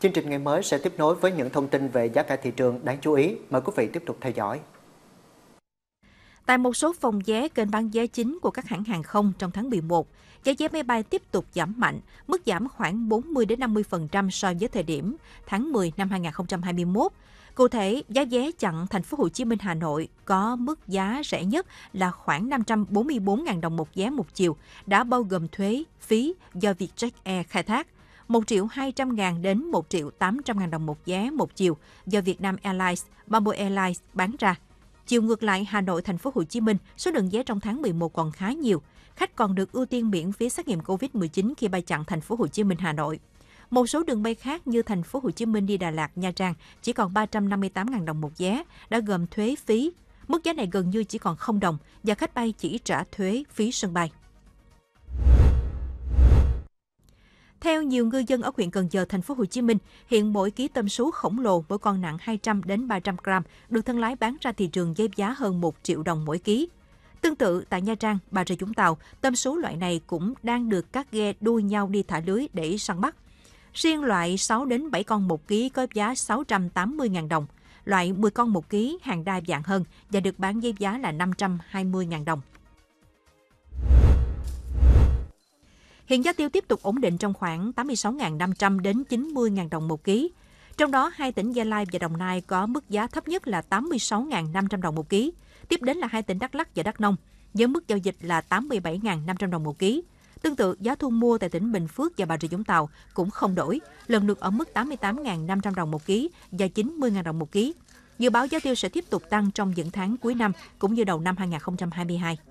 Chương trình ngày mới sẽ tiếp nối với những thông tin về giá cả thị trường đáng chú ý. Mời quý vị tiếp tục theo dõi. Tại một số phòng vé kênh bán vé chính của các hãng hàng không trong tháng 11, giá vé máy bay tiếp tục giảm mạnh, mức giảm khoảng 40 đến 50% so với thời điểm tháng 10 năm 2021. Cụ thể, giá vé chặn thành phố Hồ Chí Minh Hà Nội có mức giá rẻ nhất là khoảng 544.000 đồng một vé một chiều, đã bao gồm thuế, phí do Vietjet Air khai thác – 1 triệu 200 ngàn đến 1 triệu 800 ngàn đồng một vé một chiều do Vietnam Airlines, Bamboo Airlines bán ra. Chiều ngược lại, Hà Nội, Thành phố Hồ Chí Minh, số lượng vé trong tháng 11 còn khá nhiều. Khách còn được ưu tiên miễn phí xét nghiệm COVID-19 khi bay chặn Thành phố Hồ Chí Minh, Hà Nội. Một số đường bay khác như Thành phố Hồ Chí Minh đi Đà Lạt, Nha Trang chỉ còn 358.000 đồng một vé, đã gồm thuế phí. Mức giá này gần như chỉ còn 0 đồng và khách bay chỉ trả thuế phí sân bay. Theo nhiều ngư dân ở huyện Cần Giờ, thành phố Hồ Chí Minh, hiện mỗi ký tôm sú khổng lồ mỗi con nặng 200 đến 300 gram được thân lái bán ra thị trường với giá hơn 1 triệu đồng mỗi ký. Tương tự tại Nha Trang, Bà Rịa Vũng Tàu, tôm sú loại này cũng đang được các ghe đua nhau đi thả lưới để săn bắt. Riêng loại 6 đến 7 con một ký có giá 680.000 đồng, loại 10 con một ký hàng đa dạng hơn và được bán với giá là 520.000 đồng. Hiện giá tiêu tiếp tục ổn định trong khoảng 86.500 đến 90.000 đồng một ký. Trong đó, hai tỉnh Gia Lai và Đồng Nai có mức giá thấp nhất là 86.500 đồng một ký. Tiếp đến là hai tỉnh Đắk lắc và Đắk Nông, với mức giao dịch là 87.500 đồng một ký. Tương tự, giá thu mua tại tỉnh Bình Phước và Bà Rịa Vũng Tàu cũng không đổi, lần lượt ở mức 88.500 đồng một ký và 90.000 đồng một ký. Dự báo giá tiêu sẽ tiếp tục tăng trong những tháng cuối năm cũng như đầu năm 2022.